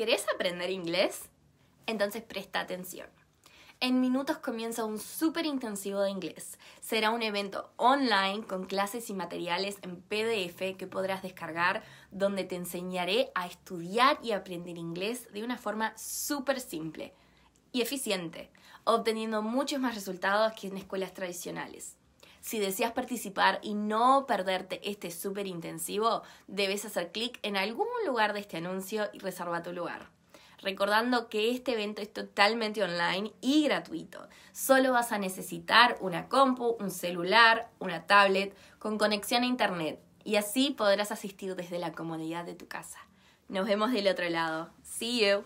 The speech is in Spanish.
¿Querés aprender inglés? Entonces presta atención. En minutos comienza un súper intensivo de inglés. Será un evento online con clases y materiales en PDF que podrás descargar donde te enseñaré a estudiar y aprender inglés de una forma súper simple y eficiente, obteniendo muchos más resultados que en escuelas tradicionales. Si deseas participar y no perderte este súper intensivo, debes hacer clic en algún lugar de este anuncio y reserva tu lugar. Recordando que este evento es totalmente online y gratuito. Solo vas a necesitar una compu, un celular, una tablet con conexión a internet y así podrás asistir desde la comodidad de tu casa. Nos vemos del otro lado. See you.